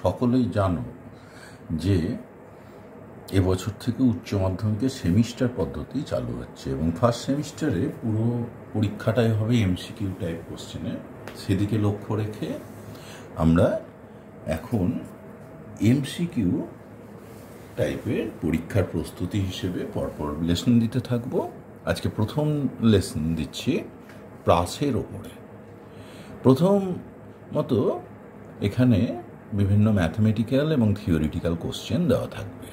সকলেই জানো যে এবছর থেকে উচ্চ মাধ্যমিকে সেমিস্টার পদ্ধতি চালু হচ্ছে এবং ফার্স্ট সেমিস্টারে পুরো পরীক্ষাটাই হবে এমসিকিউ টাইপ কোশ্চেনের সেদিকে লক্ষ্য রেখে আমরা এখন এমসিকিউ টাইপের পরীক্ষার প্রস্তুতি হিসেবে পরপর লেসন দিতে থাকব আজকে প্রথম লেসন দিচ্ছি প্রাসের ওপরে প্রথম মতো এখানে বিভিন্ন ম্যাথমেটিক্যাল এবং থিওরিটিক্যাল কোশ্চেন দেওয়া থাকবে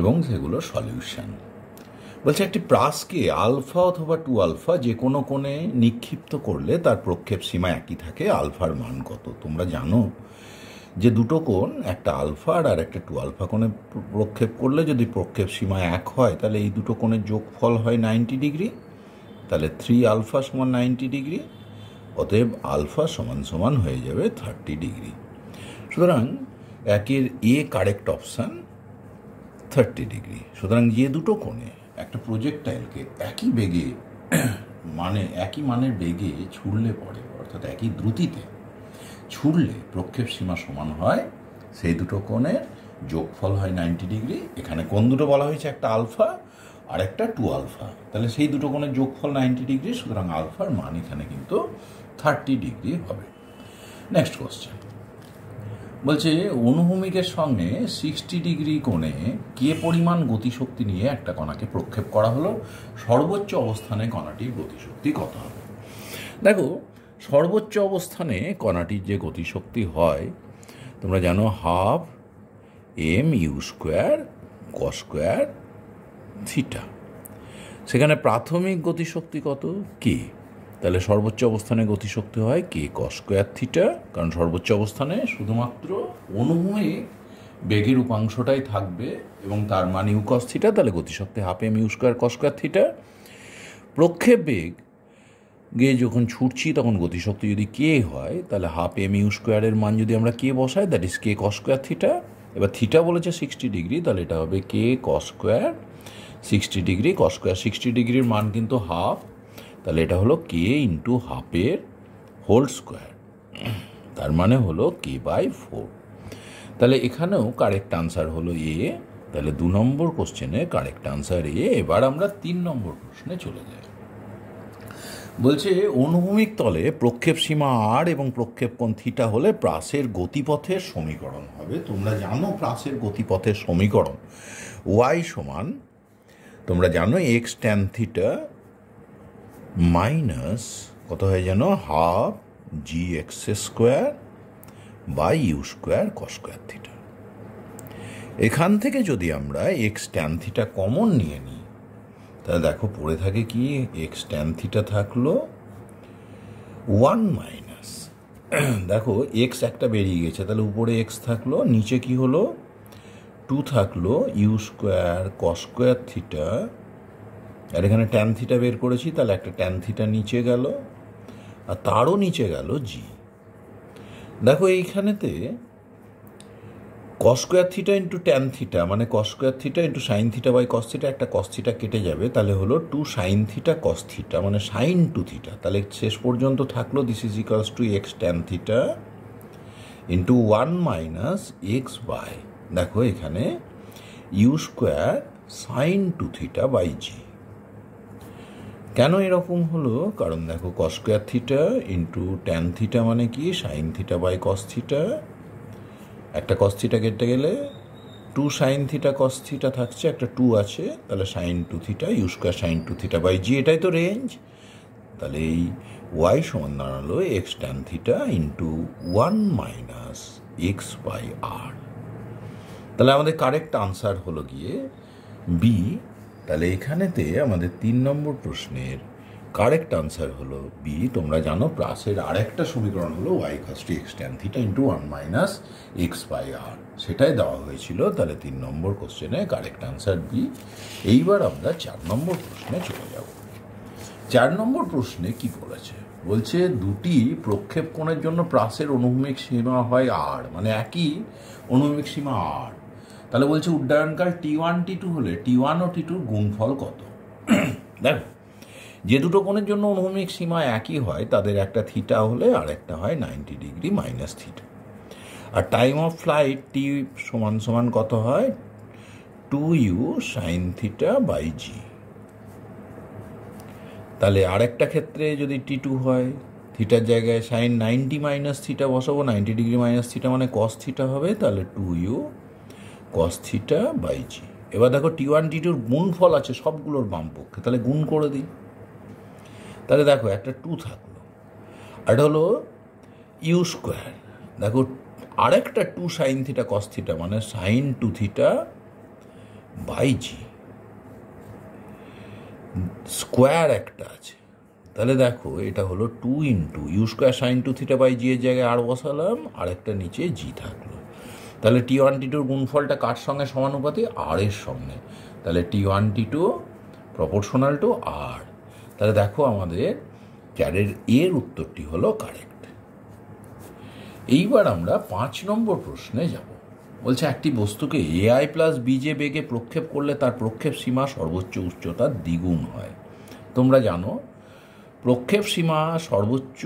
এবং সেগুলো সলিউশন বলছে একটি প্রাসকে আলফা অথবা টু আলফা যে কোনো কোণে নিক্ষিপ্ত করলে তার প্রক্ষেপ সীমা একই থাকে আলফার মান কত তোমরা জানো যে দুটো কোণ একটা আলফা আর একটা টু আলফা কোণে প্রক্ষেপ করলে যদি প্রক্ষেপ সীমা এক হয় তাহলে এই দুটো কোণের যোগফল হয় নাইনটি ডিগ্রি তাহলে থ্রি আলফা সমান নাইনটি ডিগ্রি অতএব আলফা সমান সমান হয়ে যাবে থার্টি ডিগ্রি সুতরাং একের A correct option thirty degree সুতরাং যে দুটো কোণে একটা প্রজেক্টাইলকে একই বেগে মানে একই মানের বেগে ছুড়লে পড়ে অর্থাৎ একই দ্রুতিতে ছুড়লে প্রক্ষেপ সীমা সমান হয় সেই দুটো কোণের যোগফল হয় নাইনটি ডিগ্রি এখানে কোন দুটো বলা হয়েছে একটা আলফা আর একটা টু আলফা তাহলে সেই দুটো কোণের যোগফল নাইনটি ডিগ্রি সুতরাং আলফার মান এখানে কিন্তু থার্টি ডিগ্রি হবে নেক্সট কোশ্চেন বলছে অনুভূমিকের সঙ্গে সিক্সটি ডিগ্রি কোণে কে পরিমাণ গতিশক্তি নিয়ে একটা কণাকে প্রক্ষেপ করা হলো সর্বোচ্চ অবস্থানে কণাটির গতিশক্তি কত হবে দেখো সর্বোচ্চ অবস্থানে কণাটির যে গতিশক্তি হয় তোমরা জানো half m u square cos square theta সেখানে প্রাথমিক গতিশক্তি কত কে তাহলে সর্বোচ্চ অবস্থানে গতিশক্তি হয় কে কস্কোয়ার থিটা কারণ সর্বোচ্চ অবস্থানে শুধুমাত্র অনুময়ে বেগের উপাংশটাই থাকবে এবং তার মানে ইউকস থিটা তাহলে গতিশক্তি half m u square cos square theta প্রক্ষেপ বেগ গে যখন ছুটছি তখন গতিশক্তি যদি কে হয় তাহলে হাফ এম ইউ স্কোয়ারের মান যদি আমরা কে বসাই that is K cos square theta এবার থিটা বলেছে সিক্সটি ডিগ্রি তাহলে এটা হবে K cos square sixty degree cos square sixty ডিগ্রির মান কিন্তু হাফ তাহলে এটা হলো কে ইন্টু হাফের হোল স্কোয়ার তার মানে হলো কে বাই ফোর তাহলে এখানেও কারেক্ট আনসার হলো এ তাহলে দু নম্বর কোশ্চেনে কারেক্ট আনসার এ এবার আমরা তিন নম্বর প্রশ্নে চলে যাই বলছে অনুভূমিক তলে প্রক্ষেপ সীমা আর এবং প্রক্ষেপ কোণ থিটা হলে প্রাসের গতিপথের সমীকরণ হবে তোমরা জানো প্রাসের গতিপথের সমীকরণ ওয়াই সমান তোমরা জানো এক্স ট্যান থিটা মাইনাস কত হয় যেন half G x square by you square cos square theta এখান থেকে যদি আমরা এক্স ট্যান থিটা কমন নিয়ে নিই তাহলে দেখো পড়ে থাকে কি এক্স ট্যান থিটা থাকলো ওয়ান মাইনাস দেখো এক্স একটা বেরিয়ে গেছে তাহলে উপরে এক্স থাকলো নিচে কি হলো টু থাকলো u square cos square theta আর এখানে ট্যান থিটা বের করেছি তাহলে একটা ট্যান থিটা নিচে গেল আর তারও নিচে গেল জি দেখো এইখানেতে cos square theta into tan theta মানে cos square theta into sine theta by cos theta একটা কস থিটা কেটে যাবে তাহলে হলো two sine theta cos theta মানে সাইন টু থিটা তাহলে শেষ পর্যন্ত থাকলো this is equals two x tan theta into one minus x by দেখো এখানে u square sine two theta by g কেন এরকম হলো কারণ দেখো cos square theta into tan theta মানে কি sine theta by cos theta একটা কস থিটা কেটে গেলে two sine theta cos theta থাকছে একটা টু আছে তাহলে sine two theta u square sine two theta by g এটাই তো রেঞ্জ তাহলে এই ওয়াই সমান দাঁড়ালো x tan theta into one minus x by R তাহলে আমাদের কারেক্ট আনসার হলো গিয়ে বি তাহলে এখানেতে আমাদের তিন নম্বর প্রশ্নের কারেক্ট আনসার হলো বি তোমরা জানো প্লাসের আরেকটা সমীকরণ হলো ওয়াই কস্টি x tan theta into one minus x by R সেটাই দেওয়া হয়েছিল তাহলে তিন নম্বর কোশ্চেনে কারেক্ট আনসার বি এইবার আমরা চার নম্বর প্রশ্নে চলে যাব চার নম্বর প্রশ্নে কি বলেছে বলছে দুটি প্রক্ষেপ কোণের জন্য প্রাসের অনুভূমিক সীমা হয় আর মানে একই অনুভূমিক সীমা আর তাহলে বলছে উড্ডয়নকাল টি ওয়ান টি টু হলে টি ওয়ান ও টি টুর গুণফল কত দেখো যে দুটো কোণের জন্য অনুভূমিক সীমা একই হয় তাদের একটা থিটা হলে আর একটা হয় নাইনটি ডিগ্রি মাইনাস থিটা আর টাইম অফ ফ্লাইট টি সমান সমান কত হয় two u sine theta by g তাহলে আরেকটা ক্ষেত্রে যদি টি টু হয় থিটার জায়গায় সাইন নাইনটি মাইনাস থিটা বসাবো নাইনটি ডিগ্রি মাইনাস থিটা মানে কস থিটা হবে তাহলে two u cos theta by g এবার দেখো টি ওয়ান টি টুর গুণফল আছে সবগুলোর বাম পক্ষে তাহলে গুণ করে দিই তাহলে দেখো একটা টু থাকলো আর হলো ইউ স্কোয়ার দেখো আরেকটা two sine theta cos theta মানে sine two theta by g square একটা আছে তাহলে দেখো এটা হলো two into u square sine two theta by g এর জায়গায় আর বসালাম আরেকটা নিচে জি থাকলো তাহলে টি ওয়ান টি টুর গুণফলটা কার সঙ্গে সমানুপাতি আর এর সঙ্গে তাহলে T one T two proportional to R তাহলে দেখো আমাদের ক্যারের এর উত্তরটি হলো কারেক্ট এইবার আমরা পাঁচ নম্বর প্রশ্নে যাব বলছে একটি বস্তুকে এআই প্লাস বিজে বেগে প্রক্ষেপ করলে তার প্রক্ষেপ সীমা সর্বোচ্চ উচ্চতা দ্বিগুণ হয় তোমরা জানো প্রক্ষেপ সীমা সর্বোচ্চ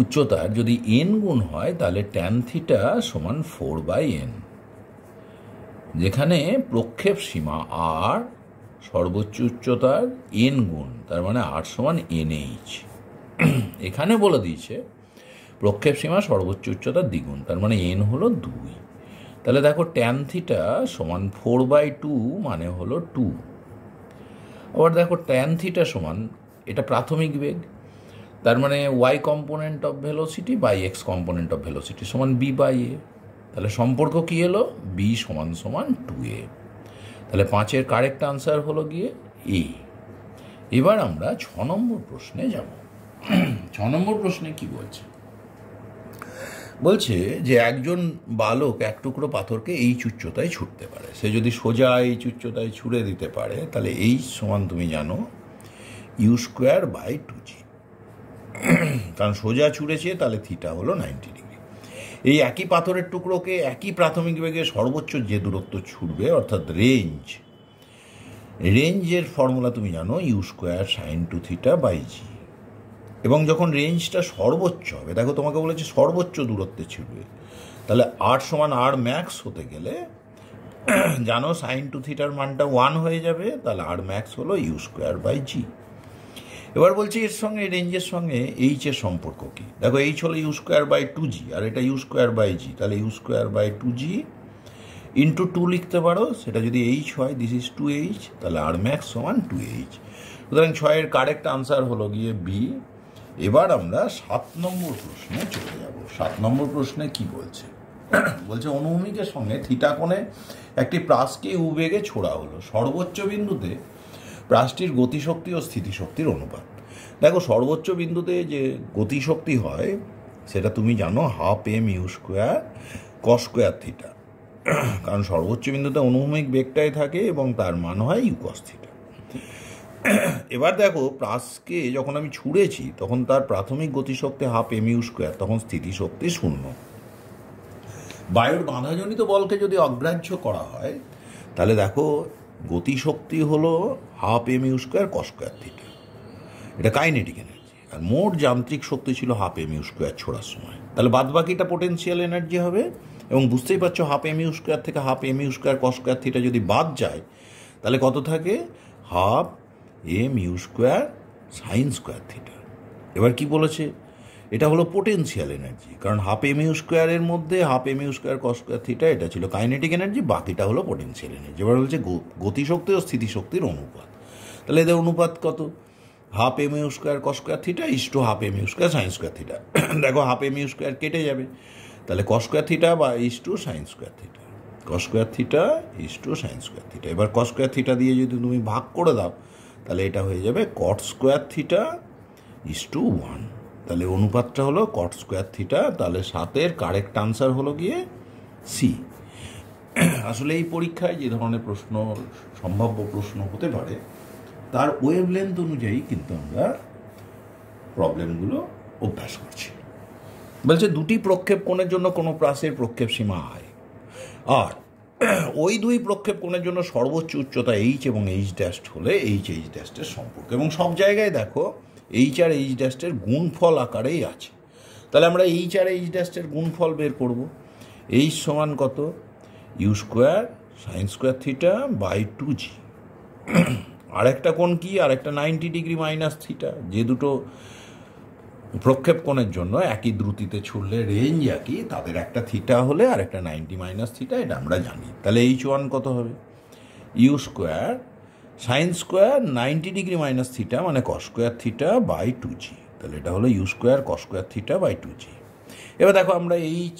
উচ্চতার যদি এন গুণ হয় তাহলে ট্যান থিটা সমান ফোর বাই এন যেখানে প্রক্ষেপ সীমা আর সর্বোচ্চ উচ্চতার এন গুণ তার মানে আর সমান এন এইচ এখানে বলে দিয়েছে প্রক্ষেপ সীমা সর্বোচ্চ উচ্চতা দ্বিগুণ তার মানে এন হলো দুই তাহলে দেখো ট্যান থিটা সমান ফোর বাই টু মানে হলো টু আবার দেখো ট্যান থিটা সমান এটা প্রাথমিক বেগ তার মানে y component of velocity by x component of velocity সমান বি বাই এ তাহলে সম্পর্ক কী এলো বি সমান সমান টু এ তাহলে পাঁচের কারেক্ট আনসার হলো গিয়ে এ এবার আমরা ছ নম্বর প্রশ্নে যাব ছ নম্বর প্রশ্নে কি বলছে বলছে যে একজন বালক এক টুকরো পাথরকে এই উচ্চতায় ছুটতে পারে সে যদি সোজা এই উচ্চতায় ছুড়ে দিতে পারে তাহলে এই সমান তুমি জানো u square by two g কারণ সোজা ছুঁড়েছে তাহলে থিটা হলো নাইনটি ডিগ্রি এই একই পাথরের টুকরোকে একই প্রাথমিক বেগে সর্বোচ্চ যে দূরত্ব ছুটবে অর্থাৎ রেঞ্জ রেঞ্জের ফর্মুলা তুমি জানো u square sine two theta by g এবং যখন রেঞ্জটা সর্বোচ্চ হবে দেখো তোমাকে বলেছে সর্বোচ্চ দূরত্বে ছুটবে তাহলে আর সমান আর ম্যাক্স হতে গেলে জানো সাইন টু থিটার মানটা ওয়ান হয়ে যাবে তাহলে আর ম্যাক্স হলো ইউ স্কোয়ার বাই জি এবার বলছি এর সঙ্গে রেঞ্জের সঙ্গে এইচ এর সম্পর্ক কী দেখো এইচ হলো ইউ স্কোয়ার বাই টু জি আর এটা ইউ স্কোয়ার বাই জি তাহলে you square by two g into two লিখতে পারো সেটা যদি এইচ হয় দিস ইজ টু এইচ তাহলে আর ম্যাক্স সমান টু এইচ সুতরাং ছয়ের কারেক্ট আনসার হলো গিয়ে বি এবার আমরা সাত নম্বর প্রশ্নে চলে যাব সাত নম্বর প্রশ্নে কি বলছে বলছে অনুভূমিকের সঙ্গে থিটা কোণে একটি প্রাসকে উবেগে ছোড়া হলো সর্বোচ্চ বিন্দুতে রাশির গতিশক্তি ও স্থিতিশক্তির অনুপাত দেখো সর্বোচ্চ বিন্দুতে যে গতিশক্তি হয় সেটা তুমি জানো half m u square cos square theta কারণ সর্বোচ্চ বিন্দুতে অনুভূমিক বেগটাই থাকে এবং তার মান হয় ইউকস থিটা এবার দেখো প্রাসকে যখন আমি ছুঁড়েছি তখন তার প্রাথমিক গতিশক্তি হাফ এম ইউ স্কোয়ার তখন স্থিতিশক্তি শূন্য বায়ুর বাঁধাজনিত বলকে যদি অগ্রাহ্য করা হয় তাহলে দেখো গতিশক্তি হলো half m u square cos square theta এটা কাইনেটিক এনার্জি আর মোট যান্ত্রিক শক্তি ছিল হাফ এম ইউ স্কোয়ার ছোড়ার সময় তাহলে বাদবাকিটা পোটেন্সিয়াল এনার্জি হবে এবং বুঝতেই পারছো হাফ এম ইউ স্কোয়ার থেকে half m u square cos square theta যদি বাদ যায় তাহলে কত থাকে half m u square sine square theta এবার কি বলেছে এটা হলো পোটেন্সিয়াল এনার্জি কারণ হাফ এম ইউ স্কোয়ারের মধ্যে half m u square cos square theta এটা ছিল কাইনেটিক এনার্জি বাকিটা হলো পোটেন্সিয়াল এনার্জি এবার হচ্ছে গতিশক্তি ও স্থিতিশক্তির অনুপাত তাহলে এদের অনুপাত কত half m u square cos square theta is to half m u square sines square theta দেখো হাফ এম ইউ স্কোয়ার কেটে যাবে তাহলে কস স্কোয়ার থিটা বা is to sines square theta cos square theta is to sines square theta এবার cos square theta দিয়ে যদি তুমি ভাগ করে দাও তাহলে এটা হয়ে যাবে cot square theta is to one তাহলে অনুপাতটা হলো কট স্কোয়ার থিটা তাহলে সাতের কারেক্ট আনসার হলো গিয়ে সি আসলে এই পরীক্ষায় যে ধরনের প্রশ্ন সম্ভাব্য প্রশ্ন হতে পারে তার ওয়েব লেন্থ অনুযায়ী কিন্তু আমরা প্রবলেমগুলো অভ্যাস করছি বলছে দুটি প্রক্ষেপ কোণের জন্য কোনো প্রাসের প্রক্ষেপ সীমা আয় আর ওই দুই প্রক্ষেপ কোণের জন্য সর্বোচ্চ উচ্চতা এইচ এবং এইচ ড্যাস্ট হলে এইচ এইচ ড্যাস্টের সম্পর্ক এবং সব জায়গায় দেখো এইচ আর এইচ ড্যাস্টের গুণফল আকারেই আছে তাহলে আমরা এইচ আর এইচ ড্যাস্টের গুণফল বের করব এইচ সমান কত you square sine square theta by two g আরেকটা কোন কি আরেকটা নাইনটি ডিগ্রি মাইনাস থিটা যে দুটো প্রক্ষেপ কোণের জন্য একই দ্রুতিতে ছুড়লে রেঞ্জ একই তাদের একটা থিটা হলে আর একটা নাইনটি মাইনাস থিটা এটা আমরা জানি তাহলে এইচ ওয়ান কত হবে u square sine square ninety degree minus theta মানে cos square theta by two জি তাহলে এটা হলো u square cos square theta by two g এবার দেখো আমরা এইচ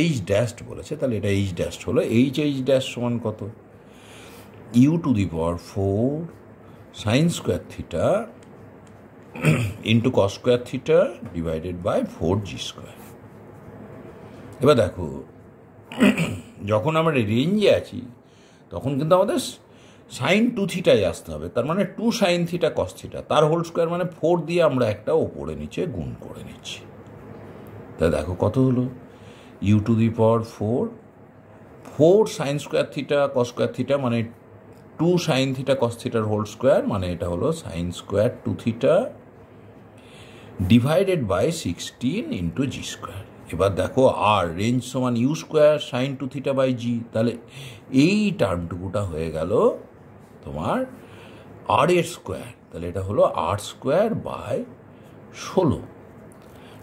এইচ ড্যাস্ট বলেছে তাহলে এটা এইচ ড্যাস্ট হলো এইচ এইচ ড্যাশ সমান কত u to the power four sine square theta into cos square theta divided by four g square এবার দেখো যখন আমরা রেঞ্জে আছি তখন কিন্তু আমাদের সাইন টু থিটায় আসতে হবে তার মানে two sine theta cos theta তার হোল স্কোয়ার মানে ফোর দিয়ে আমরা একটা ওপরে নিচে গুণ করে নিচ্ছি তা দেখো কত হলো u to the power four four sine square theta cos square theta মানে টু সাইন থিটা কস থিটার হোল স্কোয়ার মানে এটা হলো sine square two theta divided by sixteen into g square এবার দেখো আর রেঞ্জ সমান you square sine two theta by g তাহলে এই টার্মটুকুটা হয়ে গেল তোমার আর এর স্কোয়ার তাহলে এটা হলো আর স্কোয়ার বাই ষোলো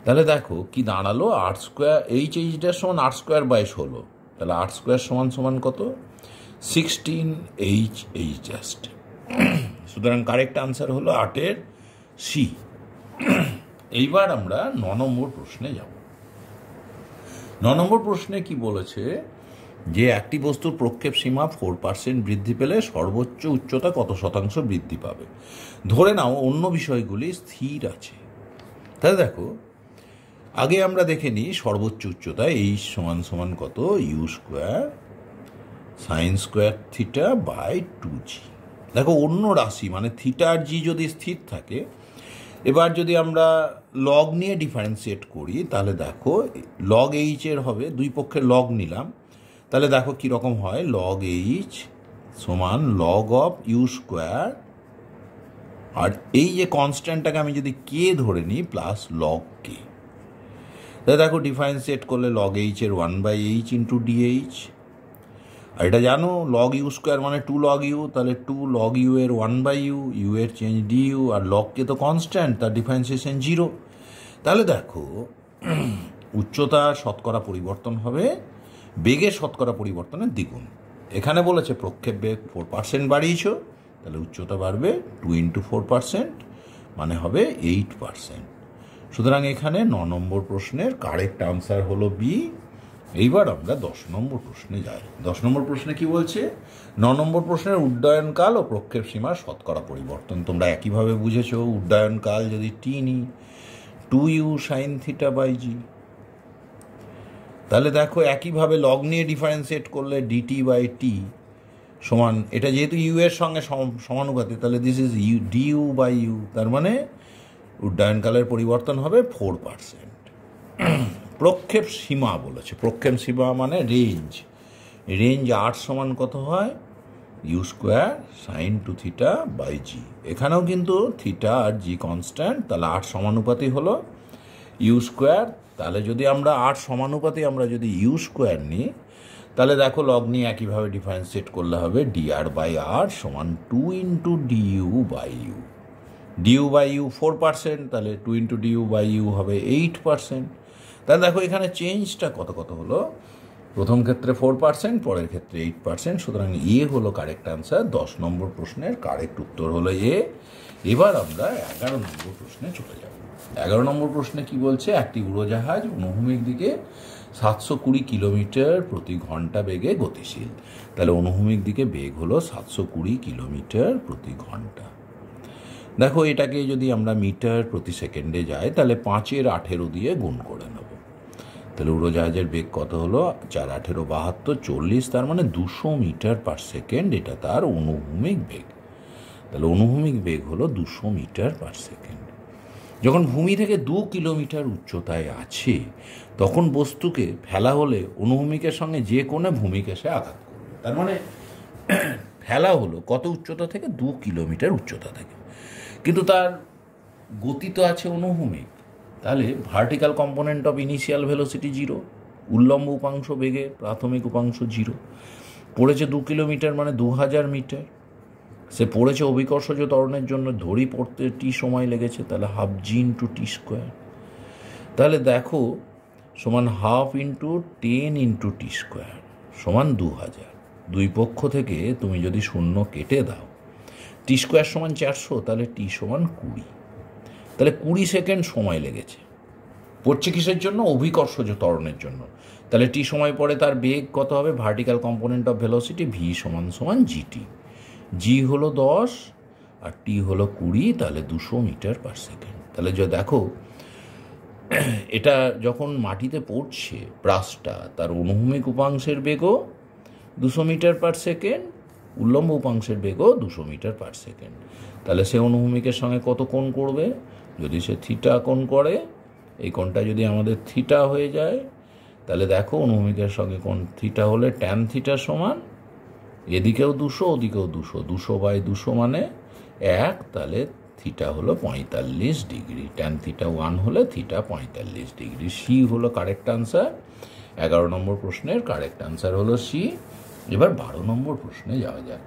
তাহলে দেখো কি দাঁড়ালো আর স্কোয়ার এইচ এইচটার সমান আর স্কোয়ার বাই ষোলো তাহলে আর স্কোয়ার সমান সমান কত সিক্সটিন এইচ এইচ জাস্ট সুতরাং কারেক্ট আনসার হলো আটের সি এইবার আমরা ন নম্বর প্রশ্নে যাব ন নম্বর প্রশ্নে কি বলেছে যে একটি বস্তুর প্রক্ষেপ সীমা ফোর পার্সেন্ট বৃদ্ধি পেলে সর্বোচ্চ উচ্চতা কত শতাংশ বৃদ্ধি পাবে ধরে নাও অন্য বিষয়গুলি স্থির আছে তাহলে দেখো আগে আমরা দেখে নিই সর্বোচ্চ উচ্চতা এই সমান সমান কত you square sine square theta by two g দেখো অন্য রাশি মানে থিটা আর জি যদি স্থির থাকে এবার যদি আমরা লগ নিয়ে ডিফারেন্সিয়েট করি তাহলে দেখো লগ এইচের হবে দুই পক্ষে লগ নিলাম তাহলে দেখো কীরকম হয় লগ এইচ সমান লগ অফ ইউ স্কোয়ার আর এই যে কনস্ট্যান্টটাকে আমি যদি কে ধরে নিই প্লাস লগ কে তাহলে দেখো ডিফাইন সেট করলে লগ এইচের one by H into dH আর এটা জানো লগ ইউ স্কোয়ার মানে টু লগ ইউ তাহলে টু লগ ইউ এর ওয়ান বাই ইউ ইউ এর চেঞ্জ ডি ইউ আর লগকে তো কনস্ট্যান্ট তার ডিফারেন্সিয়েশন জিরো তাহলে দেখো উচ্চতা শতকরা পরিবর্তন হবে বেগে শতকরা পরিবর্তনের দ্বিগুণ এখানে বলেছে প্রক্ষেপ বেগ ফোর পার্সেন্ট বাড়িয়েছ তাহলে উচ্চতা বাড়বে টু ইন্টু ফোর পার্সেন্ট মানে হবে এইট পার্সেন্ট সুতরাং এখানে ন নম্বর প্রশ্নের কারেক্ট আনসার হলো বি এইবার আমরা দশ নম্বর প্রশ্নে যাই দশ নম্বর প্রশ্নে কি বলছে ন নম্বর প্রশ্নের উড্ডয়নকাল ও প্রক্ষেপ সীমা শতকরা পরিবর্তন তোমরা একইভাবে বুঝেছ উড্ডয়নকাল যদি টি নি two u sine theta by g তাহলে দেখো একইভাবে লগ নিয়ে ডিফারেন্সিয়েট করলে ডিটি বাই টি সমান এটা যেহেতু ইউ এর সঙ্গে সমানুপাতে তাহলে this is u d u by u তার মানে উড্ডয়নকালের পরিবর্তন হবে ফোর পার্সেন্ট প্রক্ষেপ সীমা বলেছে প্রক্ষেপ সীমা মানে রেঞ্জ রেঞ্জ আর সমান কত হয় you square sine two theta by g এখানেও কিন্তু থিটা আর জি কনস্ট্যান্ট তাহলে আর সমানুপাতি হলো ইউ স্কোয়ার তাহলে যদি আমরা আর সমানুপাতে আমরা যদি ইউ স্কোয়ার নিই তাহলে দেখো লগ্নি একইভাবে ডিফারেন্সিয়েট করলে হবে ডিআর বাই আর সমান two into d u by u d u by u four percent তাহলে two into d u by u হবে এইট পার্সেন্ট তাহলে দেখো এখানে চেঞ্জটা কত কত হলো প্রথম ক্ষেত্রে ফোর পার্সেন্ট পরের ক্ষেত্রে এইট পার্সেন্ট সুতরাং এ হলো কারেক্ট আনসার দশ নম্বর প্রশ্নের কারেক্ট উত্তর হলো এ এবার আমরা এগারো নম্বর প্রশ্নে চলে যাব এগারো নম্বর প্রশ্নে কি বলছে একটি উড়োজাহাজ অনুভূমিক দিকে সাতশো কুড়ি কিলোমিটার প্রতি ঘন্টা বেগে গতিশীল তাহলে অনুভূমিক দিকে বেগ হলো সাতশো কুড়ি কিলোমিটার প্রতি ঘন্টা দেখো এটাকে যদি আমরা মিটার প্রতি সেকেন্ডে যাই তাহলে পাঁচের আঠেরো দিয়ে গুণ করে নেব তাহলে উড়োজাহাজের বেগ কত হলো চার আঠেরো বাহাত্তর চল্লিশ তার মানে দুশো মিটার পার সেকেন্ড এটা তার অনুভূমিক বেগ তাহলে অনুভূমিক বেগ হলো দুশো মিটার পার সেকেন্ড যখন ভূমি থেকে দু কিলোমিটার উচ্চতায় আছে তখন বস্তুকে ফেলা হলে অনুভূমিকের সঙ্গে যে কোনো ভূমিকে সে আঘাত করবে তার মানে ফেলা হলো কত উচ্চতা থেকে দু কিলোমিটার উচ্চতা থেকে কিন্তু তার গতি তো আছে অনুভূমিক তাহলে vertical component of initial velocity zero উল্লম্ব উপাংশ বেগে প্রাথমিক উপাংশ জিরো পড়েছে দু কিলোমিটার মানে দু হাজার মিটার সে পড়েছে অভিকর্ষজ তরণের জন্য ধরি পড়তে টি সময় লেগেছে তাহলে হাফ জি ইন্টু টি স্কোয়ার তাহলে দেখো সমান half into ten into T square সমান দু হাজার দুই পক্ষ থেকে তুমি যদি শূন্য কেটে দাও টি স্কোয়ার সমান চারশো তাহলে টি সমান কুড়ি তাহলে কুড়ি সেকেন্ড সময় লেগেছে পড়ছে কিসের জন্য অভিকর্ষজ তরণের জন্য তাহলে টি সময় পরে তার বেগ কত হবে vertical component of velocity v সমান সমান জিটি জি হলো দশ আর টি হলো কুড়ি তাহলে দুশো মিটার পার সেকেন্ড তাহলে যা দেখো এটা যখন মাটিতে পড়ছে ব্রাশটা তার অনুভূমিক উপাংশের বেগও দুশো মিটার পার সেকেন্ড উল্লম্ব উপাংশের বেগও দুশো মিটার পার সেকেন্ড তাহলে সে অনুভূমিকের সঙ্গে কত কোণ করবে যদি সে থিটা কোণ করে এই কোণটা যদি আমাদের থিটা হয়ে যায় তাহলে দেখো অনুভূমিকের সঙ্গে কোণ থিটা হলে ট্যান থিটা সমান এদিকেও দুশো ওদিকেও দুশো দুশো বাই দুশো মানে এক তাহলে থিটা হলো পঁয়তাল্লিশ ডিগ্রি ট্যান থিটা ওয়ান হলে থিটা পঁয়তাল্লিশ ডিগ্রি সি হলো কারেক্ট আনসার এগারো নম্বর প্রশ্নের কারেক্ট আনসার হলো সি এবার বারো নম্বর প্রশ্নে যাওয়া যায়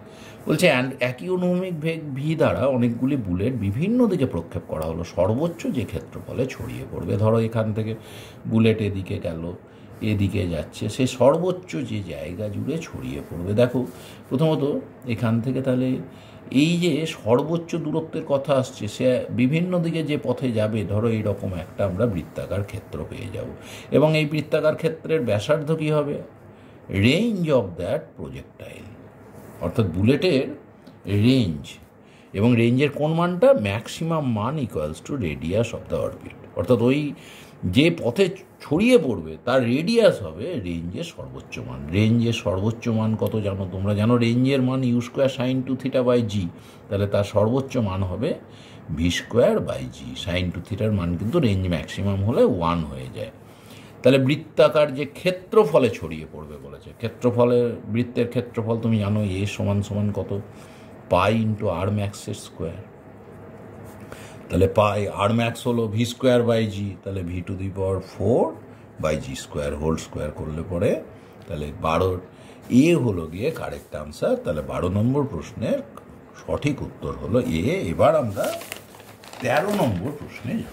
বলছে একই অনুভূমিক ভেগ ভি দ্বারা অনেকগুলি বুলেট বিভিন্ন দিকে প্রক্ষেপ করা হলো সর্বোচ্চ যে ক্ষেত্রফলে ছড়িয়ে পড়বে ধরো এখান থেকে বুলেট এদিকে গেল এদিকে যাচ্ছে সে সর্বোচ্চ যে জায়গা জুড়ে ছড়িয়ে পড়বে দেখো প্রথমত এখান থেকে তাহলে এই যে সর্বোচ্চ দূরত্বের কথা আসছে সে বিভিন্ন দিকে যে পথে যাবে ধরো এইরকম একটা আমরা বৃত্তাকার ক্ষেত্র পেয়ে যাব এবং এই বৃত্তাকার ক্ষেত্রের ব্যাসার্ধ কী হবে রেঞ্জ অফ দ্যাট প্রজেক্টাইল অর্থাৎ বুলেটের রেঞ্জ এবং রেঞ্জের কোন মানটা ম্যাক্সিমাম মান equals to radius of the orbit অর্থাৎ ওই যে পথে ছড়িয়ে পড়বে তার রেডিয়াস হবে রেঞ্জের সর্বোচ্চ মান রেঞ্জের সর্বোচ্চ মান কত জানো তোমরা জানো রেঞ্জের মান u square sine two theta by g তাহলে তার সর্বোচ্চ মান হবে v square by g sine two থিটার মান কিন্তু রেঞ্জ ম্যাক্সিমাম হলে ওয়ান হয়ে যায় তাহলে বৃত্তাকার যে ক্ষেত্রফলে ছড়িয়ে পড়বে বলেছে ক্ষেত্রফলে বৃত্তের ক্ষেত্রফল তুমি জানো এ সমান সমান কত পাই ইন্টু আর ম্যাক্সের স্কোয়ার তাহলে পাই আর ম্যাক্স হলো ভি স্কোয়ার বাই জি তাহলে v to the power four by g square whole square করলে পরে তাহলে বারোর এ হলো গিয়ে কারেক্ট আনসার তাহলে বারো নম্বর প্রশ্নের সঠিক উত্তর হলো এ এবার আমরা তেরো নম্বর প্রশ্নে যাব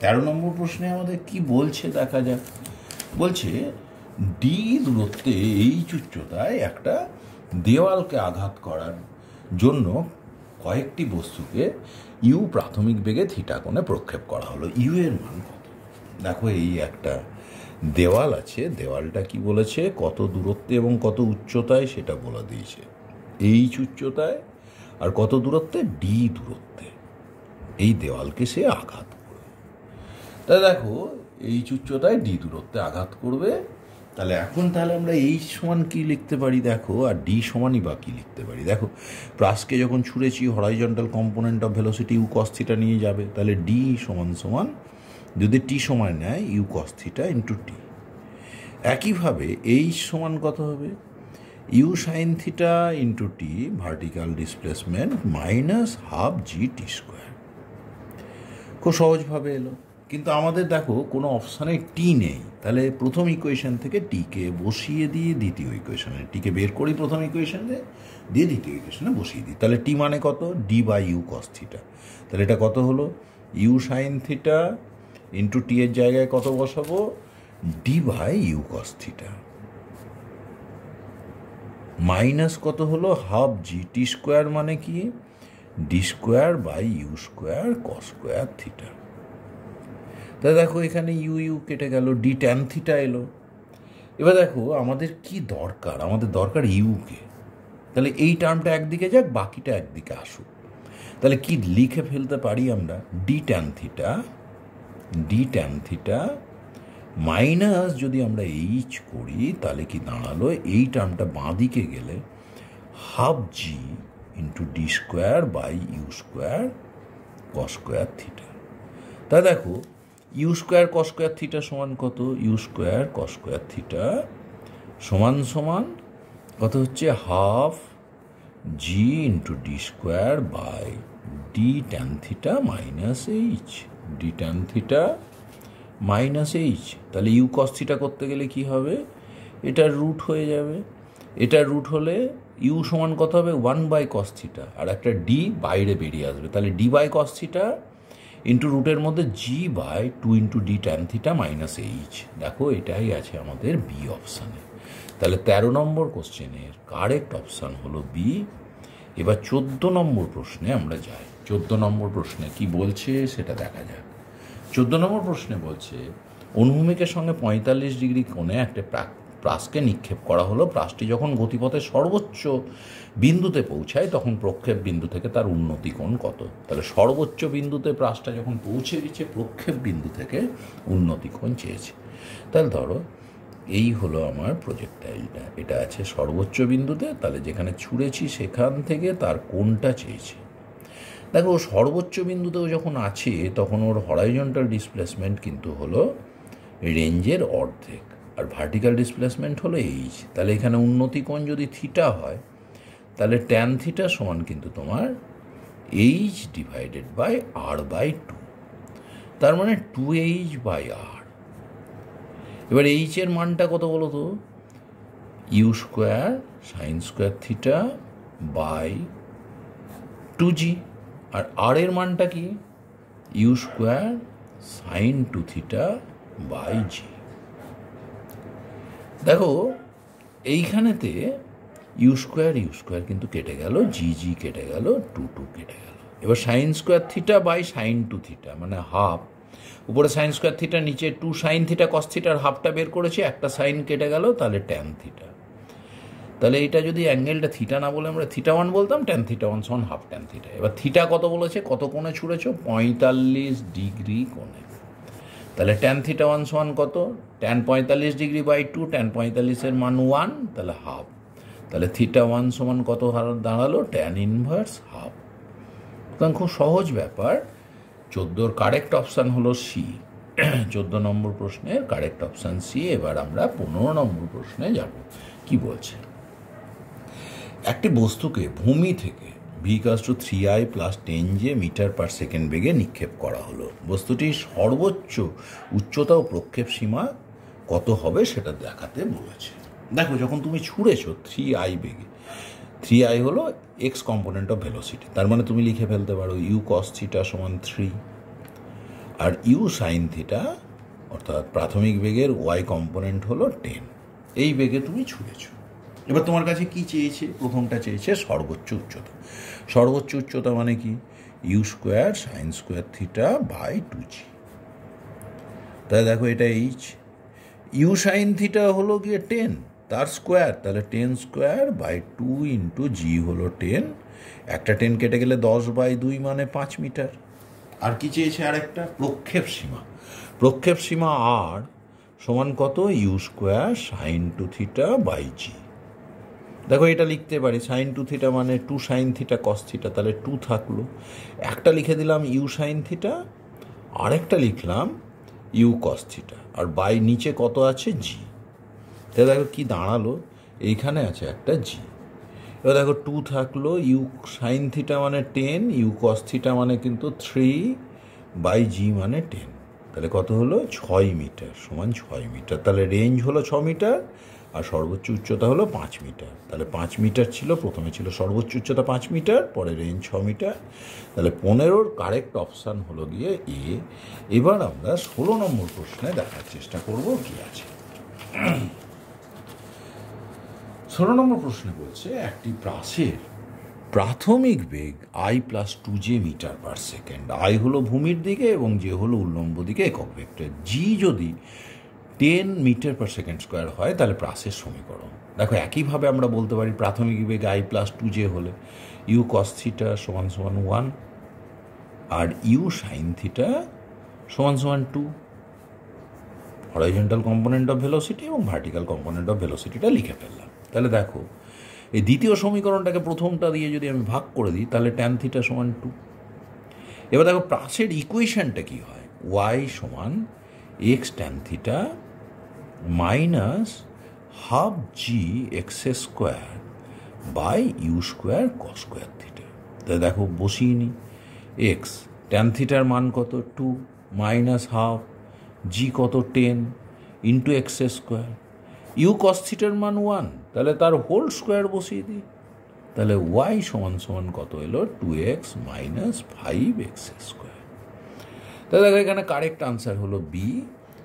তেরো নম্বর প্রশ্নে আমাদের কি বলছে দেখা যাক বলছে ডি দূরত্বে এই উচ্চতায় একটা দেওয়ালকে আঘাত করার জন্য কয়েকটি বস্তুকে ইউ প্রাথমিক বেগে থিটা কোণে প্রক্ষেপ করা হলো ইউ এর মান কত দেখো এই একটা দেওয়াল আছে দেওয়ালটা কি বলেছে কত দূরত্বে এবং কত উচ্চতায় সেটা বলে দিয়েছে এইচ উচ্চতায় আর কত দূরত্বে ডি দূরত্বে এই দেওয়ালকে সে আঘাত করবে তা দেখো এইচ উচ্চতায় ডি দূরত্বে আঘাত করবে তাহলে এখন তাহলে আমরা এইচ সমান কী লিখতে পারি দেখো আর ডি সমানই বা কী লিখতে পারি দেখো প্রাসকে যখন ছুঁড়েছি horizontal component of velocity u cos theta নিয়ে যাবে তাহলে ডি সমান সমান যদি টি সমান নেয় ইউ কস্থিটা ইন্টু টি একইভাবে এইচ সমান কত হবে u sine theta into T vertical displacement minus half g T square খুব সহজভাবে এলো কিন্তু আমাদের দেখো কোনো অপশানে টি নেই তাহলে প্রথম ইকুয়েশন থেকে টিকে বসিয়ে দিয়ে দ্বিতীয় ইকুয়েশনে টিকে বের করি প্রথম ইকুয়েশনে দিয়ে দ্বিতীয় ইকুয়েশনে বসিয়ে দিই তাহলে টি মানে কত d by u cos theta theta তাহলে এটা কত হলো u sine theta into T এর জায়গায় কত বসাবো d by u cos theta theta minus কত হলো হাফ জি টি স্কোয়ার মানে কি d square by you square cos square theta তা দেখো এখানে ইউ ইউ কেটে গেল ডি ট্যান থিটা এলো এবার দেখো আমাদের কি দরকার আমাদের দরকার ইউকে তাহলে এই টার্মটা একদিকে যাক বাকিটা একদিকে আসুক তাহলে কি লিখে ফেলতে পারি আমরা d tan theta d tan theta minus যদি আমরা এইচ করি তাহলে কি দাঁড়ালো এই টার্মটা বাঁ দিকে গেলে half G into D square by you square cos square theta তা দেখো U square cos square theta সমান কত you square cos square theta সমান সমান কত হচ্ছে half G into D square by D tan theta minus H D tan theta minus H তাহলে U cos theta করতে গেলে কি হবে এটা রুট হয়ে যাবে এটা রুট হলে ইউ সমান কত হবে ওয়ান বাই কস থিটা আর একটা ডি বাইরে বেরিয়ে আসবে তাহলে D by cos theta into রুটের মধ্যে G by two into D tan theta minus H দেখো এটাই আছে আমাদের বি অপশানে তাহলে ১৩ নম্বর কোশ্চেনের কারেক্ট অপশান হলো বি এবার চোদ্দো নম্বর প্রশ্নে আমরা যাই চোদ্দো নম্বর প্রশ্নে কি বলছে সেটা দেখা যাক চোদ্দো নম্বর প্রশ্নে বলছে অনুভূমিকের সঙ্গে পঁয়তাল্লিশ ডিগ্রি কোণে একটা প্রাক প্রাসকে নিক্ষেপ করা হলো প্রাসটি যখন গতিপথের সর্বোচ্চ বিন্দুতে পৌঁছায় তখন প্রক্ষেপ বিন্দু থেকে তার উন্নতি কোণ কত তাহলে সর্বোচ্চ বিন্দুতে প্রাসটা যখন পৌঁছে গেছে প্রক্ষেপ বিন্দু থেকে উন্নতি কোণ চেয়েছে তাহলে ধরো এই হলো আমার প্রজেক্টাইলটা এটা আছে সর্বোচ্চ বিন্দুতে তাহলে যেখানে ছুঁড়েছি সেখান থেকে তার কোণটা চেয়েছে দেখো সর্বোচ্চ বিন্দুতেও যখন আছে তখন ওর হরাইজন্টাল ডিসপ্লেসমেন্ট কিন্তু হলো রেঞ্জের অর্ধেক আর ভার্টিক্যাল ডিসপ্লেসমেন্ট হলো এইচ তাহলে এখানে উন্নতি কোণ যদি থিটা হয় তাহলে ট্যান থিটা সমান কিন্তু তোমার H divided by R by two তার মানে টু এইচ বাই আর এবার এইচের মানটা কত বলো তো U square sine square theta by two জি আর আর এর মানটা কি U square sine two theta by G দেখো এইখানেতে ইউ স্কোয়ার ইউ স্কোয়ার কিন্তু কেটে গেল জি জি কেটে গেল টু টু কেটে গেল এবার sine square theta by sine two theta মানে হাফ উপরে সাইন স্কোয়ার থিটা নিচে টু সাইন থিটা কস থিটার হাফটা বের করেছি একটা সাইন কেটে গেল তাহলে ট্যান থিটা তাহলে এটা যদি অ্যাঙ্গেলটা থিটা না বলে আমরা থিটা ওয়ান বলতাম ট্যান থিটা ওয়ান সন হাফ ট্যান থিটা এবার থিটা কত বলেছে কত কোণে ছুঁড়েছ পঁয়তাল্লিশ ডিগ্রি কোণে তাহলে ট্যান থিটা ওয়ান সমান কত ট্যান পঁয়তাল্লিশ ডিগ্রি বাই টু ট্যান পঁয়তাল্লিশের মান ওয়ান তাহলে হাফ তাহলে থিটা ওয়ান সমান কত দাঁড়ালো ট্যান ইনভার্স হাফ সুতরাং খুব সহজ ব্যাপার চোদ্দোর কারেক্ট অপশান হলো সি চোদ্দো নম্বর প্রশ্নের কারেক্ট অপশান সি এবার আমরা পনেরো নম্বর প্রশ্নে যাব কি বলছে একটি বস্তুকে ভূমি থেকে V two three I plus ten J metre per second বেগে নিক্ষেপ করা হলো বস্তুটি সর্বোচ্চ উচ্চতা ও প্রক্ষেপ সীমা কত হবে সেটা দেখাতে বলেছে দেখো যখন তুমি ছুঁড়েছো থ্রি আই বেগে থ্রি আই হলো এক্স কম্পোনেন্ট অফ ভেলোসিটি তার মানে তুমি লিখে ফেলতে পারো ইউ কস থিটা সমান থ্রি আর ইউ সাইন থিটা অর্থাৎ প্রাথমিক বেগের ওয়াই কম্পোনেন্ট হলো টেন এই বেগে তুমি ছুঁড়েছো এবার তোমার কাছে কি চেয়েছে প্রথমটা চেয়েছে সর্বোচ্চ উচ্চতা সর্বোচ্চ উচ্চতা মানে কি U square sine square theta by two জি তাহলে দেখো এটা এইচ ইউ সাইন থিটা হলো গিয়ে টেন তার স্কোয়ার তাহলে ten square by two into G হলো টেন একটা টেন কেটে গেলে দশ বাই দুই মানে পাঁচ মিটার আর কি চেয়েছে আর একটা প্রক্ষেপ সীমা প্রক্ষেপ সীমা আর সমান কত you square sine two theta by G দেখো এটা লিখতে পারি সাইন টু থিটা মানে two sine theta cos theta তাহলে টু থাকলো একটা লিখে দিলাম ইউ সাইন থিটা আরেকটা লিখলাম ইউ কস থিটা আর বাই নিচে কত আছে জি তাহলে দেখো কী দাঁড়ালো এইখানে আছে একটা জি এবার দেখো টু থাকলো ইউ সাইন থিটা মানে টেন ইউ কস থিটা মানে কিন্তু থ্রি বাই জি মানে টেন তাহলে কত হলো ছয় মিটার সমান ছয় মিটার তাহলে রেঞ্জ হলো ছ মিটার আর সর্বোচ্চ উচ্চতা হলো পাঁচ মিটার তাহলে পাঁচ মিটার ছিল প্রথমে ছিল সর্বোচ্চ উচ্চতা পাঁচ মিটার পরে রেঞ্জ ছ মিটার তাহলে পনেরোর কারেক্ট অপশান হলো গিয়ে এ এবার আমরা ষোলো নম্বর প্রশ্নে দেখার চেষ্টা করব কি আছে ষোলো নম্বর প্রশ্নে বলছে একটি প্রাসের প্রাথমিক বেগ I plus two J metre per second I হলো ভূমির দিকে এবং যে হলো উল্লম্ব দিকে একক ভেক্টর জি যদি ten metre per second square হয় তাহলে প্রাসের সমীকরণ দেখো একইভাবে আমরা বলতে পারি প্রাথমিক বেগ আই প্লাস টু জে হলে ইউ কস থিটা সমান সমান ওয়ান আর ইউ সাইন থিটা সমান সমান two horizontal component of velocity এবং ভার্টিক্যাল কম্পোনেন্ট অফ ভেলোসিটিটা লিখে ফেললাম তাহলে দেখো এই দ্বিতীয় সমীকরণটাকে প্রথমটা দিয়ে যদি আমি ভাগ করে দিই তাহলে ট্যান থিটা সমান টু এবার দেখো প্রাসের ইকুয়েশানটা কী হয় ওয়াই সমান X tan theta minus half G x square by you square cos square theta তা দেখো বসিয়ে নিই এক্স ট্যান থিটার মান কত টু মাইনাস হাফ জি কত ten into X square U cos থিটার মান ওয়ান তাহলে তার হোল স্কোয়ার বসিয়ে দিই তাহলে ওয়াই সমান সমান কত এলো two X minus five X square তাহলে এখানে কারেক্ট আনসার হলো বি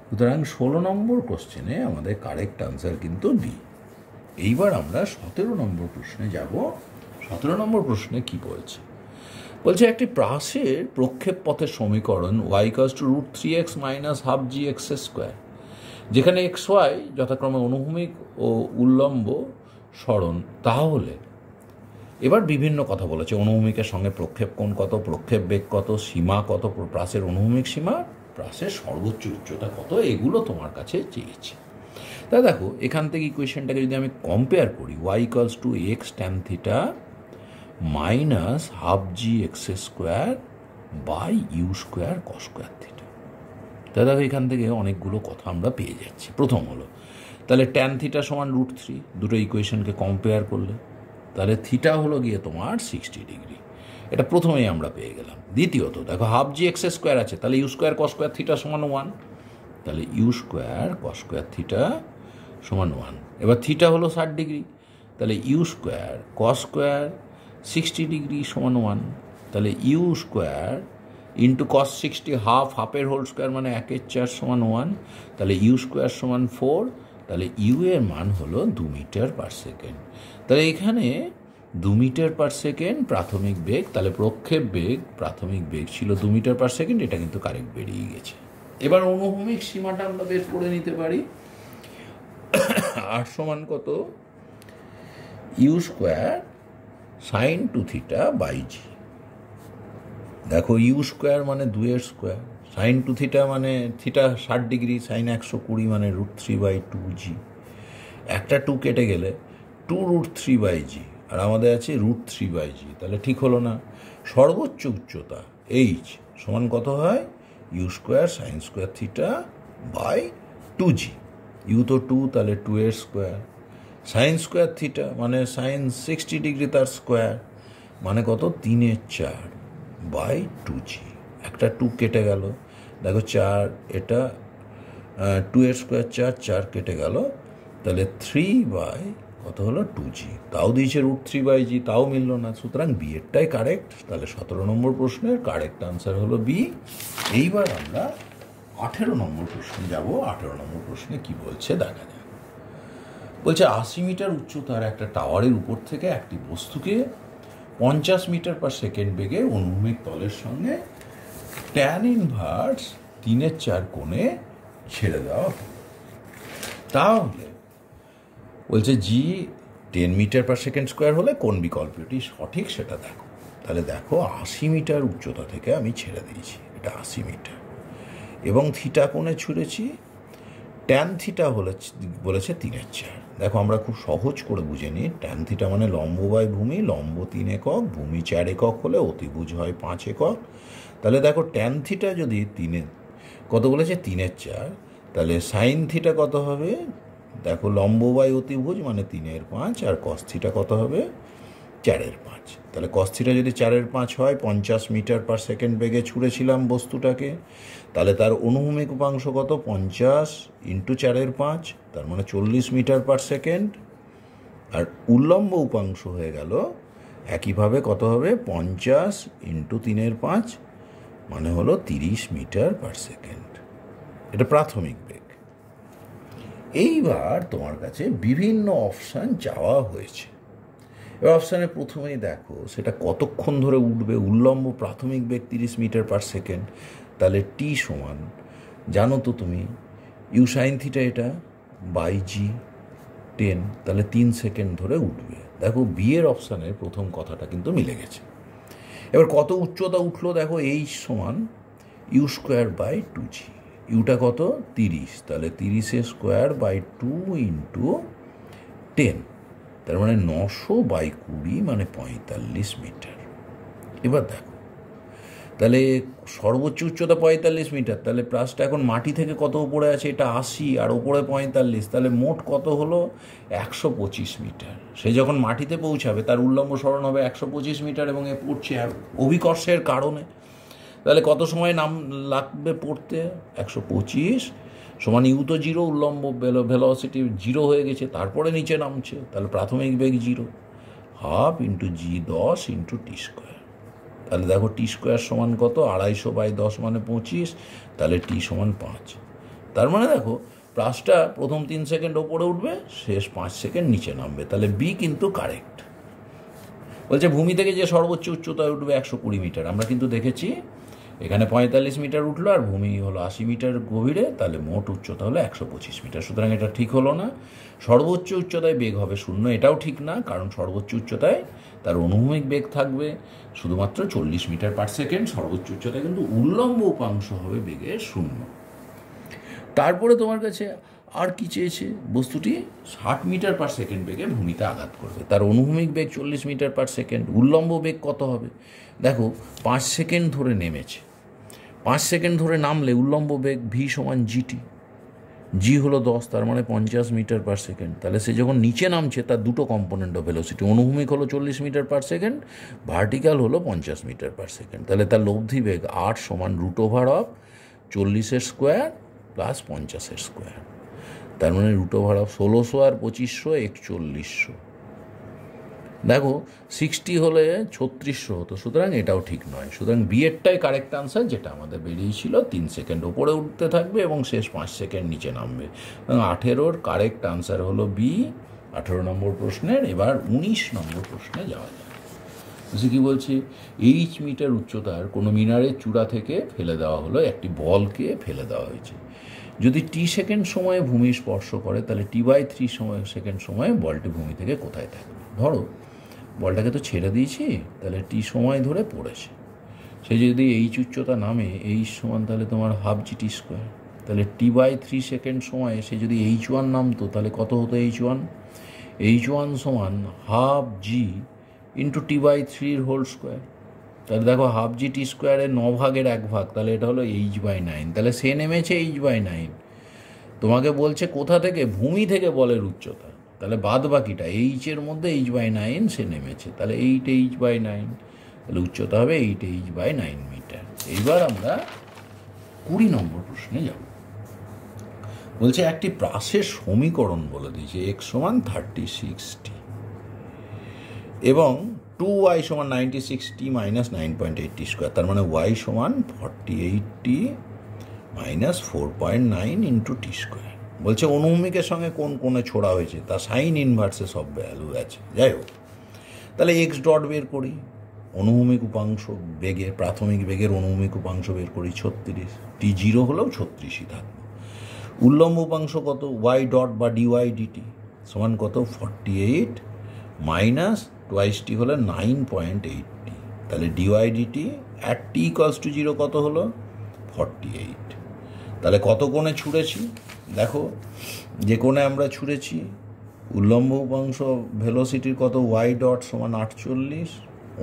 সুতরাং ষোলো নম্বর কোশ্চেনে আমাদের কারেক্ট আনসার কিন্তু ডি এইবার আমরা সতেরো নম্বর প্রশ্নে যাব সতেরো নম্বর প্রশ্নে কি বলছে বলছে একটি প্রাসের প্রক্ষেপ পথের সমীকরণ ওয়াই কাজ two root three X minus half জি এক্স স্কোয়ার যেখানে এক্স ওয়াই যথাক্রমে অনুভূমিক ও উল্লম্ব স্মরণ তাহলে এবার বিভিন্ন কথা বলেছে অনুভূমিকের সঙ্গে প্রক্ষেপ কোণ কত প্রক্ষেপ বেগ কত সীমা কত প্রাসের অনুভূমিক সীমা প্লাসের সর্বোচ্চ উচ্চতা কত এগুলো তোমার কাছে চেয়েছে তা দেখো এখান থেকে ইকুয়েশনটাকে যদি আমি কম্পেয়ার করি Y equals two x tan theta minus half G x square by you square cos square theta তা দেখো এখান থেকে অনেকগুলো কথা আমরা পেয়ে যাচ্ছি প্রথম হলো তাহলে ট্যান থিটা সমান রুট থ্রি দুটো ইকুয়েশনকে কম্পেয়ার করলে তাহলে থিটা হলো গিয়ে তোমার সিক্সটি ডিগ্রি এটা প্রথমেই আমরা পেয়ে গেলাম দ্বিতীয়ত দেখো হাফ জি এক্স স্কোয়ার আছে তাহলে you square cos square theta সমান ওয়ান তাহলে you square cos square theta সমান ওয়ান এবার থিটা হলো ষাট ডিগ্রি তাহলে you square cos square sixty degree সমান ওয়ান তাহলে you square into cos sixty half হাফের হোল স্কোয়ার মানে একের চার সমান ওয়ান তাহলে ইউ স্কোয়ার সমান ফোর তাহলে ইউ এর মান হলো দু মিটার পার সেকেন্ড তাহলে এখানে দু মিটার পার সেকেন্ড প্রাথমিক বেগ তাহলে প্রক্ষেপ বেগ প্রাথমিক বেগ ছিল দু মিটার পার সেকেন্ড এটা কিন্তু কারেক্ট বেরিয়ে গেছে এবার অনুভূমিক সীমাটা আমরা বের করে নিতে পারি আর সমান কত you square sine two theta by G দেখো ইউ স্কোয়ার মানে দুয়ের স্কোয়ার সাইন টু থিটা মানে থিটা ষাট ডিগ্রি সাইন একশো কুড়ি মানে root three by two G একটা টু কেটে গেলে two root three by G আর আমাদের আছে রুট থ্রি বাই জি তাহলে ঠিক হলো না সর্বোচ্চ উচ্চতা এইচ সমান কত হয় you square sine square theta by two G U তো টু তাহলে টু এর স্কোয়ার সাইন স্কোয়ার থিটা মানে সাইন সিক্সটি ডিগ্রি তার স্কোয়ার মানে কত তিনের চার বাই টু জি একটা টু কেটে গেল দেখো চার এটা টু এর স্কোয়ার চার চার কেটে গেল তাহলে থ্রি বাই কত হলো টু জি তাও দিয়েছে রুট থ্রি বাই জি তাও মিলল না সুতরাং বি এরটাই কারেক্ট তাহলে সতেরো নম্বর প্রশ্নের কারেক্ট আনসার হলো বি এইবার আমরা আঠেরো নম্বর প্রশ্নে যাব আঠেরো নম্বর প্রশ্নে কি বলছে দেখা যাক বলছে আশি মিটার উচ্চতার একটা টাওয়ারের উপর থেকে একটি বস্তুকে পঞ্চাশ মিটার পার সেকেন্ড বেগে অনুভূমিক তলের সঙ্গে ট্যান ইনভার্স তিনের চার কোণে ছেড়ে দেওয়া তাহলে বলছে G ten metre per second square হলে কোন বিকল্পটি সঠিক সেটা দেখো তাহলে দেখো আশি মিটার উচ্চতা থেকে আমি ছেড়ে দিয়েছি এটা আশি মিটার এবং থিটা কোণে ছুঁড়েছি ট্যান থিটা হলে বলেছে তিনের চার দেখো আমরা খুব সহজ করে বুঝে নিই ট্যান থিটা মানে লম্ব বাই ভূমি লম্ব তিন একক ভূমি চার একক হলে অতিভুজ হয় পাঁচ একক তাহলে দেখো ট্যান থিটা যদি তিনে কত বলেছে তিনের চার তাহলে সাইন থিটা কত হবে দেখো লম্ব বাই অতিভুজ মানে তিনের পাঁচ আর কস্থিটা কত হবে চারের পাঁচ তাহলে কস্থিটা যদি চারের পাঁচ হয় পঞ্চাশ মিটার পার সেকেন্ড বেগে ছুঁড়েছিলাম বস্তুটাকে তাহলে তার অনুভূমিক উপাংশ কত পঞ্চাশ ইন্টু চারের পাঁচ তার মানে চল্লিশ মিটার পার সেকেন্ড আর উল্লম্ব উপাংশ হয়ে গেল একইভাবে কত হবে পঞ্চাশ ইন্টু তিনের পাঁচ মানে হলো তিরিশ মিটার পার সেকেন্ড এটা প্রাথমিক এইবার তোমার কাছে বিভিন্ন অপশান চাওয়া হয়েছে এবার অপশানে প্রথমেই দেখো সেটা কতক্ষণ ধরে উঠবে উল্লম্ব প্রাথমিক বেগ তিরিশ মিটার পার সেকেন্ড তাহলে টি সমান জানো তো তুমি ইউ সাইন থিটা এটা বাই জি টেন তাহলে তিন সেকেন্ড ধরে উঠবে দেখো বিয়ের অপশানের প্রথম কথাটা কিন্তু মিলে গেছে এবার কত উচ্চতা উঠলো দেখো এইচ সমান you square by two G ইউটা কত তিরিশ তাহলে তিরিশের square by two into ten তার মানে নশো বাই কুড়ি মানে পঁয়তাল্লিশ মিটার এবার দেখো তাহলে সর্বোচ্চ উচ্চতা পঁয়তাল্লিশ মিটার তাহলে প্লাসটা এখন মাটি থেকে কত উপরে আছে এটা আশি আর ওপরে পঁয়তাল্লিশ তাহলে মোট কত হলো একশো পঁচিশ মিটার সে যখন মাটিতে পৌঁছাবে তার উল্লম্ব স্মরণ হবে একশো পঁচিশ মিটার এবং এ পড়ছে অভিকর্ষের কারণে তাহলে কত সময় নাম লাগবে পড়তে একশো পঁচিশ সমান ইউ তো জিরো উল্লম্ব ভেলোসিটি জিরো হয়ে গেছে তারপরে নিচে নামছে তাহলে প্রাথমিক বেগ জিরো হাফ ইন্টু জি দশ ইন্টু টি স্কোয়ার তাহলে দেখো টি স্কোয়ার সমান কত আড়াইশো বাই দশ মানে পঁচিশ তাহলে টি সমান পাঁচ তার মানে দেখো প্লাসটা প্রথম তিন সেকেন্ড ওপরে উঠবে শেষ পাঁচ সেকেন্ড নিচে নামবে তাহলে বি কিন্তু কারেক্ট বলছে ভূমি থেকে যে সর্বোচ্চ উচ্চতায় উঠবে একশো কুড়ি মিটার আমরা কিন্তু দেখেছি এখানে পঁয়তাল্লিশ মিটার উঠলো আর ভূমি হলো আশি মিটার গভীরে তাহলে মোট উচ্চতা হলো একশো পঁচিশ মিটার সুতরাং এটা ঠিক হলো না সর্বোচ্চ উচ্চতায় বেগ হবে শূন্য এটাও ঠিক না কারণ সর্বোচ্চ উচ্চতায় তার অনুভূমিক বেগ থাকবে শুধুমাত্র চল্লিশ মিটার পার সেকেন্ড সর্বোচ্চ উচ্চতায় কিন্তু উল্লম্ব উপাংশ হবে বেগের শূন্য তারপরে তোমার কাছে আর কি চেয়েছে বস্তুটি ষাট মিটার পার সেকেন্ড বেগে ভূমিতে আঘাত করবে তার অনুভূমিক বেগ চল্লিশ মিটার পার সেকেন্ড উল্লম্ব বেগ কত হবে দেখো পাঁচ সেকেন্ড ধরে নেমেছে পাঁচ সেকেন্ড ধরে নামলে উল্লম্ব বেগ ভি সমান জিটি জি হলো দশ তার মানে পঞ্চাশ মিটার পার সেকেন্ড তাহলে সে যখন নিচে নামছে তার দুটো কম্পোনেন্ট অফ ভেলোসিটি অনুভূমিক হলো চল্লিশ মিটার পার সেকেন্ড ভার্টিক্যাল হলো পঞ্চাশ মিটার পার সেকেন্ড তাহলে তার লব্ধি বেগ আট সমান রুট ওভার অফ চল্লিশের স্কোয়ার প্লাস পঞ্চাশের স্কোয়ার তার মানে রুটো ভাড়া ষোলোশো আর পঁচিশশো একচল্লিশশো দেখো সিক্সটি হলে ছত্রিশশো হতো সুতরাং এটাও ঠিক নয় সুতরাং বিএডটাই কারেক্ট আনসার যেটা আমাদের বেরিয়েছিল তিন সেকেন্ড ওপরে উঠতে থাকবে এবং শেষ পাঁচ সেকেন্ড নিচে নামবে আঠেরোর কারেক্ট আনসার হলো বি আঠেরো নম্বর প্রশ্নের এবার উনিশ নম্বর প্রশ্নে যাওয়া যায় বুঝি কী বলছি এইচ মিটার উচ্চতার কোনো মিনারের চূড়া থেকে ফেলে দেওয়া হলো একটি বলকে ফেলে দেওয়া হয়েছে যদি টি সেকেন্ড সময়ে ভূমি স্পর্শ করে তাহলে টি বাই থ্রি সময় সেকেন্ড সময়ে বলটি ভূমি থেকে কোথায় থাকবে ধরো বলটাকে তো ছেড়ে দিয়েছি তাহলে টি সময় ধরে পড়েছে সে যদি এইচ উচ্চতা নামে এইচ সমান তাহলে তোমার হাফ জি টি স্কোয়ার তাহলে টি বাই থ্রি সেকেন্ড সময়ে সে যদি এইচ ওয়ান নামতো তাহলে কত হতো এইচ ওয়ান এইচ ওয়ান সমান half G into T by থ্রির হোল স্কোয়ার তাহলে দেখো হাফ জি টি স্কোয়ারের ন ভাগের এক ভাগ তাহলে এটা হলো এইচ বাই নাইন তাহলে সে নেমেছে এইচ বাই নাইন তোমাকে বলছে কোথা থেকে ভূমি থেকে বলের উচ্চতা তাহলে বাদ বাকিটা এইচের মধ্যে এইচ বাই নাইন সে নেমেছে তাহলে এইট এইচ বাই নাইন তাহলে উচ্চতা হবে eight H by nine metre এইবার আমরা কুড়ি নম্বর প্রশ্নে যাব বলছে একটি প্রাসের সমীকরণ বলে দিয়েছে এক্স সমান থার্টি সিক্সটি এবং টু ওয়াই সমান ninety six T minus nine point eight T square তার মানে ওয়াই সমান forty eight T minus four point nine into T square বলছে অনুভূমিকের সঙ্গে কোন কোণে ছোড়া হয়েছে তা সাইন ইনভার্সে সব ভ্যালু আছে যাই হোক তাহলে এক্স ডট বের করি অনুভূমিক উপাংশ বেগের প্রাথমিক বেগের অনুভূমিক উপাংশ বের করি ছত্রিশ টি জিরো হলেও ছত্রিশই থাকবে উল্লম্ব উপাংশ কত ওয়াই ডট বা ডিওয়াই ডিটি সমান কত forty eight minus twice T হলে নাইন পয়েন্ট এইট টি তাহলে D Y D T at T cos two zero কত হলো ফর্টি এইট তাহলে কত কোণে ছুঁড়েছি দেখো যে কোণে আমরা ছুঁড়েছি উল্লম্ব উপাংশ ভেলোসিটির কত ওয়াই ডট সমান আটচল্লিশ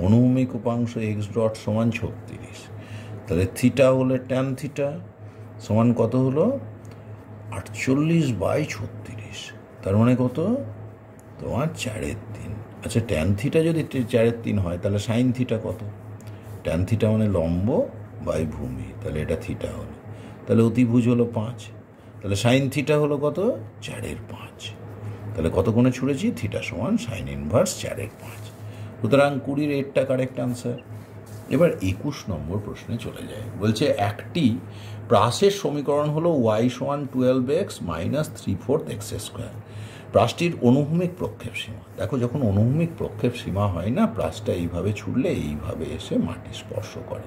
অনুভূমিক উপাংশ এক্স ডট সমান ছত্রিশ তাহলে থিটা হলে ট্যান থিটা সমান কত হলো আটচল্লিশ বাই ছত্রিশ তার মানে কত তোমার চারের আচ্ছা ট্যান থিটা যদি চারের তিন হয় তাহলে সাইন থিটা কত ট্যান থিটা মানে লম্ব বাই ভূমি তাহলে এটা থিটা হলো তাহলে অতিভুজ হলো পাঁচ তাহলে সাইন থিটা হলো কত চারের পাঁচ তাহলে কত কোণে ছুড়েছি থিটা সমান সাইন ইনভার্স চারের পাঁচ সুতরাং কুড়ির এটটা কারেক্ট আনসার এবার একুশ নম্বর প্রশ্নে চলে যায় বলছে একটি প্রাসের সমীকরণ হলো ওয়াই সমান twelve X minus three fourth X square প্লাস্টির অনুভূমিক প্রক্ষেপ সীমা দেখো যখন অনুভূমিক প্রক্ষেপ সীমা হয় না প্লাস্টটা এইভাবে ছুড়লে এইভাবে এসে মাটি স্পর্শ করে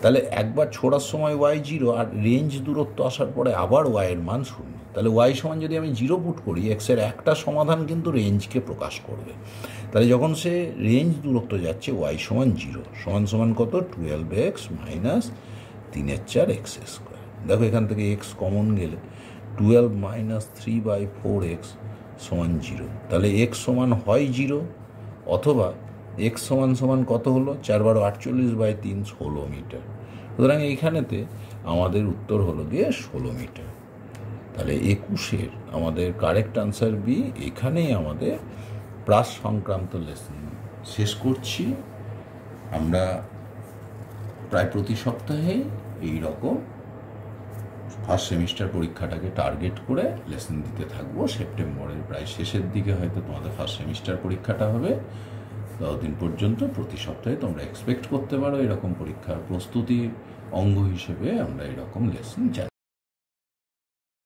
তাহলে একবার ছোড়ার সময় ওয়াই জিরো আর রেঞ্জ দূরত্ব আসার পরে আবার ওয়াইয়ের মান শূন্য তাহলে ওয়াই সমান যদি আমি জিরো পুট করি এক্সের একটা সমাধান কিন্তু রেঞ্জকে প্রকাশ করবে তাহলে যখন সে রেঞ্জ দূরত্ব যাচ্ছে ওয়াই সমান জিরো সমান সমান কত টুয়েলভ এক্স মাইনাস তিনের চার এক্স স্কোয়ার দেখো এখান থেকে এক্স কমন গেলে twelve minus three by four X সমান জিরো তাহলে এক্স সমান হয় জিরো অথবা এক্স সমান সমান কত হলো চার বারো আটচল্লিশ বাই তিন ষোলো মিটার সুতরাং এইখানেতে আমাদের উত্তর হলো গিয়ে ষোলো মিটার তাহলে একুশের আমাদের কারেক্ট আনসার বি এখানেই আমাদের প্রাস সংক্রান্ত লেসন শেষ করছি আমরা প্রায় প্রতি সপ্তাহে এই রকম ফার্স্ট সেমিস্টার পরীক্ষাটাকে টার্গেট করে লেসন দিতে থাকবো সেপ্টেম্বরের প্রায় শেষের দিকে হয়তো তোমাদের ফার্স্ট সেমিস্টার পরীক্ষাটা হবে ততদিন পর্যন্ত প্রতি সপ্তাহে তোমরা এক্সপেক্ট করতে পারো এরকম পরীক্ষার প্রস্তুতি অঙ্গ হিসেবে আমরা এরকম লেসন চাই